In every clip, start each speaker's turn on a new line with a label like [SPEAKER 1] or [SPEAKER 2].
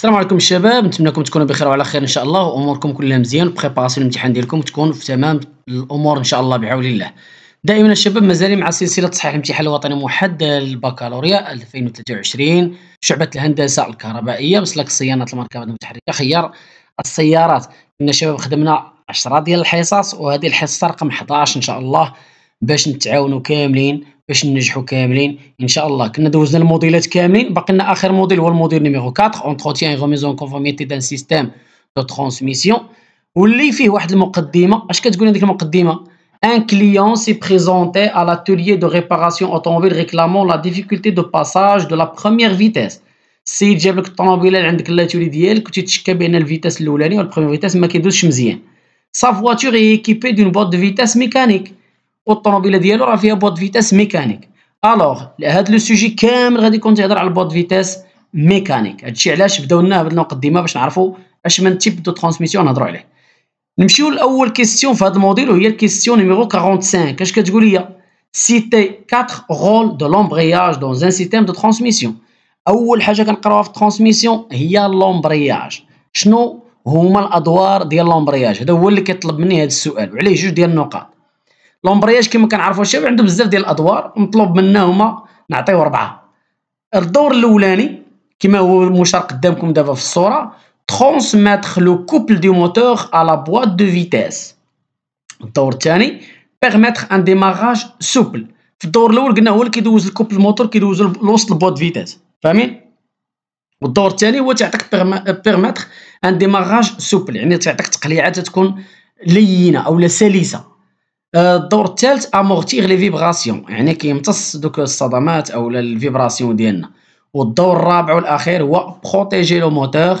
[SPEAKER 1] السلام عليكم الشباب نتمنىكم تكونوا بخير وعلى خير ان شاء الله واموركم كلها مزيان بريباراسيون الامتحان ديالكم تكون في تمام الامور ان شاء الله بعون الله دائما الشباب مازالين مع سلسله تصحيح الامتحان الوطني الموحد للبكالوريا 2023 شعبه الهندسه الكهربائيه مسلك صيانه المركبات المتحركه خيار السيارات كنا شباب خدمنا 10 ديال الحصص وهذه الحصه رقم 11 ان شاء الله باش نتعاونوا كاملين باش ننجحوا كاملين ان شاء الله كنا دوزنا الموديلات كاملين باقي لنا اخر موديل هو الموديل نيميرو 4 اونتروتيان غوميزون اون كونفورميتي دان سيستيم دو ترانسميسيون واللي فيه واحد المقدمه اش كتقول هذيك المقدمه ان كليون سي بريزونتي على l'atelier دو ريباراسيون اوتوموبيل ريكلامون لا ديفيكولتي دو باساج دو لا بروميير فيتيس سي جاب لك الطوموبيله اللي عندك لاتولي ديالك كنتي تشكى بان الفيتاس الاولاني والبروميير فيتاس ما كيدوزش مزيان سا فواتور اي ايكيبي دون بوط دو فيتاس ميكانيك والطوموبيله ديالو راه فيها بواط فيتاس ميكانيك الوغ هاد لو سوجي كامل غادي يكون تيهضر على البواط فيتاس ميكانيك هادشي علاش بداو لنا بهاد المقدمه باش نعرفوا اش من تيب دو ترانسميسيون نهضروا عليه نمشيو لاول كيستيون في هاد الموديل وهي الكيستيون نيميرو 45 كاش كتقول لي سيتي 4 رول دو لومبرياج دون ان سيستيم دو ترانسميسيون اول حاجه كنقراوها في الترانسميسيون هي لومبرياج شنو هما الادوار ديال لومبرياج هذا هو اللي كيطلب مني هذا السؤال وعليه جوج ديال النقاط لومبرياج كما كنعرفوا الشباب عنده بزاف ديال الادوار مطلوب منا هما نعطيو اربعه الدور الاولاني كما هو مشار قدامكم دابا في الصوره ترونسميتر لو كوبل دو موتور على بواط دو فيتيس الدور الثاني بيرميتر ان ديماراج سوبل في الدور الاول قلنا هو اللي كيدوز الكوبل الموتور كيدوز لوسط البواط فيتيس فاهمين والدور الثاني هو تعطيك بيرميتر ان ديماراج سوبل يعني تعطيك تقليعه تكون لينه اولا سلسه آه، الدور الثالث امورتيغ لي فيبراسيون يعني كيمتص دوك الصدمات او الفيبراسيون ديالنا والدور الرابع والاخير هو بروتيجي لو موتور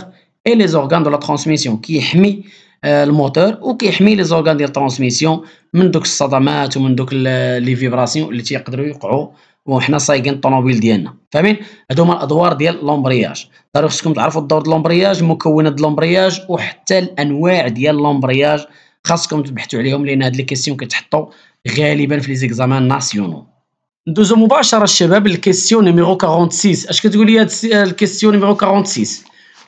[SPEAKER 1] اي لي زورغان دو لا ترانسميسيون كيحمي آه، الموتور وكيحمي لي زورغان ديال الترانسميسيون من دوك الصدمات ومن دوك لي فيبراسيون اللي تيقدروا يوقعوا وحنا صايقين الطوموبيل ديالنا فاهمين هادو هما الادوار ديال لومبرياج ضروري خصكم تعرفوا الدور ديال لومبرياج مكونات لومبرياج وحتى الانواع ديال لومبرياج خاصكم تبحثوا عليهم لان هاد لي كيسيون كيتحطوا غالبا في لي زيكزامان ناسيونو ندوزو مباشره الشباب للكيسيون نيميرو 46 اش كتقول لي هاد الكيسيون نيميرو 46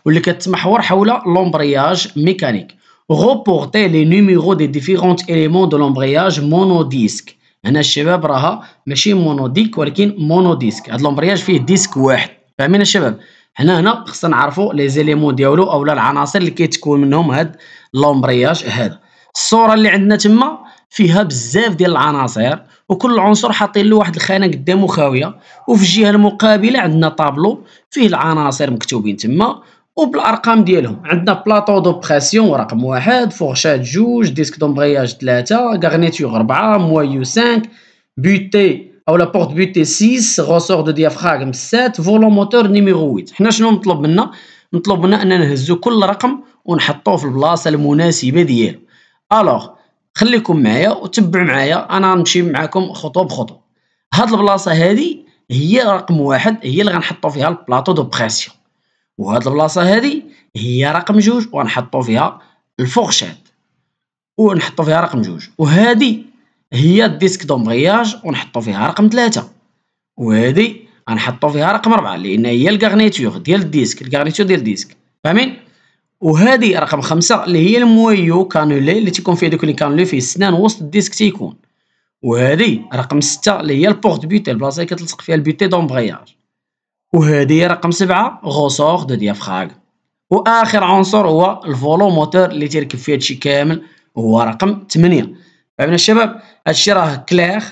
[SPEAKER 1] واللي كتمحور حول لومبرياج ميكانيك غوبورتي لي نيميرو دي ديفيرونت اليمون دو لومبرياج مونو ديسك هنا الشباب راها ماشي مونو ديك ولكن مونو ديسك هاد لومبرياج فيه ديسك واحد فاهمين الشباب هنا هنا خصنا نعرفوا لي زيليمون ديالو اولا العناصر اللي كيتكون منهم هاد لومبرياج هذا الصوره اللي عندنا تما فيها بزاف ديال العناصر وكل عنصر حاطين له واحد الخانه قدامه خاويه وفي الجهه المقابله عندنا طابلو فيه العناصر مكتوبين تما وبالارقام ديالهم عندنا بلاطو دو بريسيون رقم واحد فورشات جوج ديسك دومبرياج ثلاثة غارنيتور ربعة موايو سانك بوتي او لا بورت بوتي 6 غوسور دو ديافراغم 7 فولو موتور نيميرو 8 حنا شنو مطلوب منا مطلوب منا اننا نهزو كل رقم ونحطوه في البلاصه المناسبه ديالو الوغ خليكم معايا وتبعوا معايا انا غنمشي معاكم خطوه بخطوه هاد البلاصه هادي هي رقم واحد هي اللي غنحطو فيها البلاطو دو بريسيون وهاد البلاصه هادي هي رقم جوج وغنحطوا فيها الفورشيت ونحطوا فيها رقم جوج وهادي هي الديسك دومبرياج ونحطوا فيها رقم ثلاثة وهادي غنحطو فيها رقم ربعة لان هي الكارنيتور ديال الديسك الكارنيتور ديال الديسك فاهمين وهذه رقم خمسة اللي هي المويو كانولي اللي تيكون فيه دوك لي كانولي فيه السنان وسط الديسك تيكون وهذه رقم ستة اللي هي البورت بوتي البلاصه اللي كتلصق فيها البوتي دومبغياج وهذه رقم سبعة غوسوغ دو ديافراغ واخر عنصر هو الفولو موتور اللي تيركب فيه هادشي كامل هو رقم تمنية فهمنا الشباب هادشي راه كليغ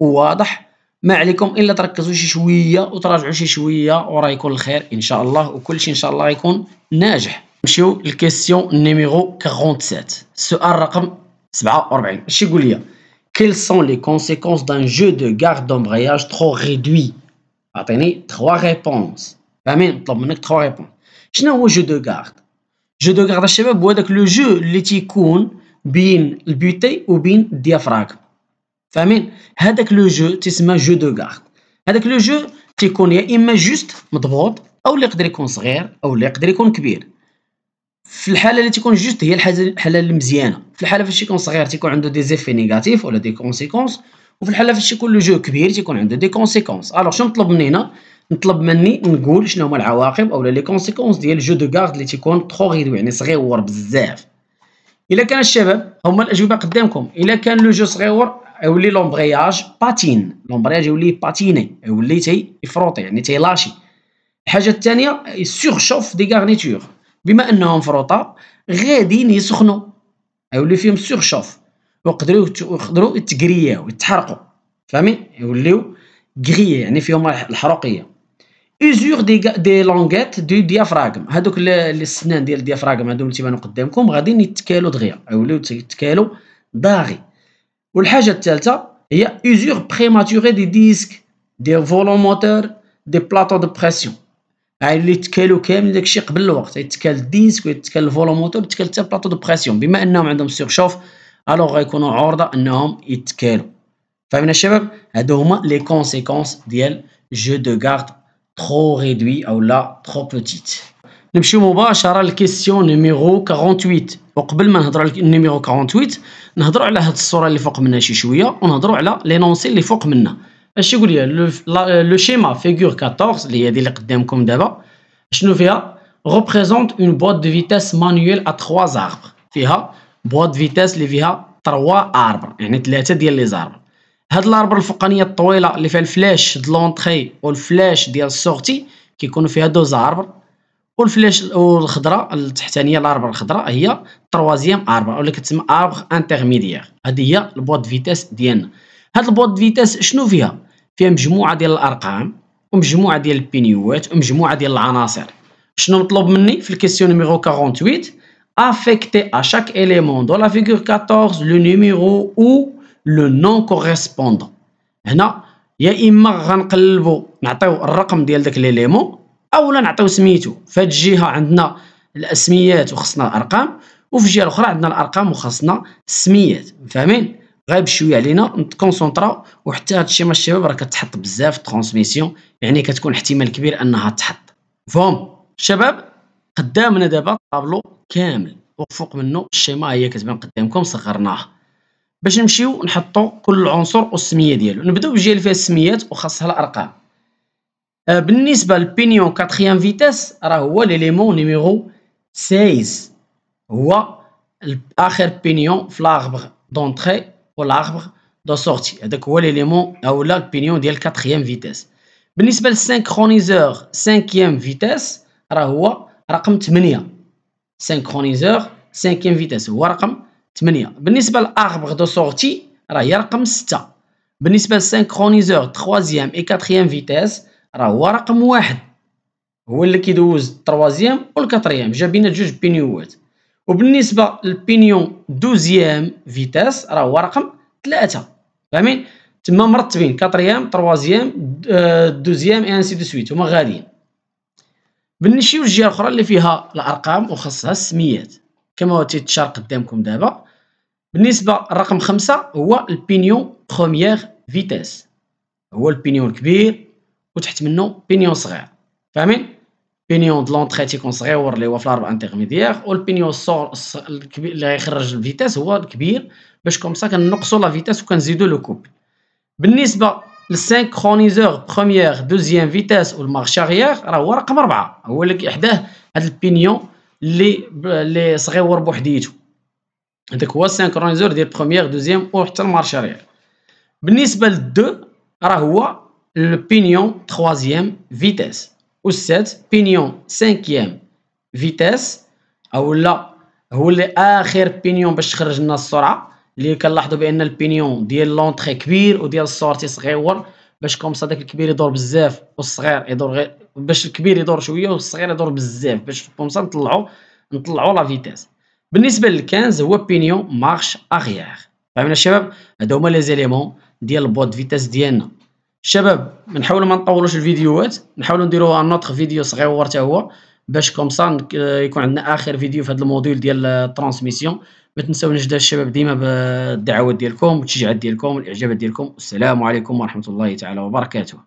[SPEAKER 1] وواضح ما عليكم الا تركزوا شي شويه وتراجعوا شي شويه وراه يكون الخير ان شاء الله وكلشي ان شاء الله يكون ناجح نمشيو question numéro 47 Quelles sont les conséquences d'un jeu de garde d'embrayage trop réduit Attendez, trois réponses. réponses. Je n'ai pas jeu de garde. Jeu de garde, je le jeu, le ticoun, le buté ou le diaphragme. le jeu, c'est jeu de garde. Avec le jeu, tu il juste, ou de ou de في الحاله اللي تيكون جوست هي الحاله المزيانه في الحاله فاش يكون صغير تيكون عنده دي زيفي نيجاتيف ولا دي كونسيكونس وفي الحاله فاش يكون لو جو كبير تيكون عنده دي كونسيكونس الوغ شنو نطلب هنا نطلب مني نقول شنو هما العواقب اولا لي كونسيكونس ديال جو دو غارد اللي تيكون تخو غيدو يعني صغيور بزاف الا كان الشباب هما الاجوبه قدامكم الا كان لو جو صغيور يولي لومبرياج باتين لومبرياج يولي باتيني يولي تيفروطي يعني تيلاشي الحاجه الثانيه سيغشوف دي غارنيتور بما انهم فروطا غاديين يسخنوا يولي فيهم سيغشوف ويقدروا يقدروا يتكرياو يتحرقوا فاهمين يوليو غري يعني فيهم الحروقيه ايزور دي دي لونغيت دو ديافراغم هذوك السنان ديال الديافراغم هذو اللي تيبانو قدامكم غاديين يتكالو دغيا يوليو يتكالو داغي والحاجه الثالثه هي ايزور بريماتوري دي ديسك دي فولوموتور دي بلاطو دو بريسيون هاي اللي تكالو كامل داكشي قبل الوقت يتكال الديسك ويتكال الفولوموتور يتكال حتى بلاطو دو بريسيون بما انهم عندهم سيغشوف الوغ غيكونوا عرضه انهم يتكالو فهمنا الشباب هادو هما لي كونسيكونس ديال جو دو غارد ترو ريدوي او لا ترو بوتيت نمشيو مباشره لكيسيون نيميرو 48 وقبل ما نهضروا على نيميرو 48 نهضروا على هاد الصوره اللي فوق منها شي شويه ونهضروا على لينونسي اللي فوق منها اش يقول لي لو اه، شيما فيغور 14 اللي هي هذه اللي قدامكم دابا شنو فيها ريبريزونت اون بواط دو فيتاس مانيوال ا 3 زاربر فيها بواط فيتاس اللي فيها 3 اربر يعني ثلاثه ديال لي زاربر هاد الاربر الفوقانيه الطويله اللي فيها الفلاش د لونطري والفلاش ديال السورتي كيكونوا فيها دو زاربر والفلاش الخضراء التحتانيه الاربر الخضراء هي تروازيام اربر ولا كتسمى اربر انترميديير هذه هي البواط فيتاس ديالنا هاد البواط فيتاس شنو فيها فيها مجموعه ديال الارقام ومجموعه ديال البينيوات ومجموعه ديال العناصر شنو مطلوب مني في الكيسيون نيميرو 48 افكتي ا شاك اليمون دو لا figure 14 لو numéro او لو نون كوريسبوندون هنا يا اما غنقلبوا نعطيو الرقم ديال داك ليليمون اولا نعطيو سميتو فهاد الجهه عندنا الاسميات وخصنا الارقام وفي الجهه الاخرى عندنا الارقام وخصنا السميات فاهمين غير بشويه علينا نتكونسونطراو وحتى هادشي ما الشباب راه كتحط بزاف ترانسميسيون يعني كتكون احتمال كبير انها تحط فهم شباب قدامنا دابا طابلو كامل وفوق منه الشيما هي كتبان قدامكم صغرناه باش نمشيو نحطو كل عنصر والسميه ديالو نبداو بالجهه اللي فيها السميات وخاصها الارقام آه، بالنسبه للبينيون 4 فيتاس راه هو ليليمون نيميرو 16 هو اخر بينيون في لاغبغ دونتري والعربغ دو سورتي هذاك هو ليليمون لا بينيون ديال كاتريام فيتاس بالنسبه للسينكرونيزور سانكيام فيتاس راه هو رقم 8 سينكرونيزور سانكيام فيتاس هو رقم 8 بالنسبه للاربغ دو سورتي راه هي رقم 6 بالنسبه للسينكرونيزور تخوازيام اي كاتريام فيتاس راه هو رقم 1 هو اللي كيدوز التروازيام والكاتريام جاب لنا جوج بينيوات وبالنسبه للبينيون دوزيام فيتاس راه هو رقم ثلاثة فاهمين تما مرتبين كاتريام تروازيام آه، دوزيام انسي دو سويت هما غاديين بنمشيو للجهه الاخرى اللي فيها الارقام وخاصها السميات كما هو تيتشار قدامكم دابا بالنسبه لرقم خمسة هو البينيون بروميير فيتاس هو البينيون الكبير وتحت منه بينيون صغير فاهمين بينيون دو لونتري تيكون صغيور اللي هو في الاربع انترميديير والبينيون الصغير اللي غيخرج الفيتاس هو الكبير باش كومسا كنقصوا لا فيتاس وكنزيدو لو كوبل بالنسبه للسينكرونيزور بروميير دوزيام فيتاس والمارش اريير راه هو رقم أربعة هو اللي كيحداه هاد البينيون اللي اللي صغيور بوحديتو هذاك هو السينكرونيزور ديال بروميير دوزيام وحتى المارش اريير بالنسبه للدو راه هو البينيون تخوازيام فيتاس والسات بينيون سانكيام فيتاس او لا هو اللي اخر بينيون باش تخرج لنا السرعه اللي كنلاحظوا بان البينيون ديال لونطري كبير وديال السورتي صغيور باش كومسا داك الكبير يدور بزاف والصغير يدور غير باش الكبير يدور شويه والصغير يدور بزاف باش كومسا نطلعوا نطلعوا لا فيتاس بالنسبه لل15 هو بينيون مارش اغيير فهمنا الشباب هادو هما لي زيليمون ديال البوط فيتاس ديالنا شباب نحاولوا ما نطولوش الفيديوهات نحاولوا نديروها نوتخ فيديو صغير حتى هو باش كومسا يكون عندنا اخر فيديو في هذا الموديل ديال الترانسميسيون ما تنساونيش الشباب ديما بالدعوات ديالكم والتشجيعات ديالكم والاعجابات ديالكم والسلام عليكم ورحمه الله تعالى وبركاته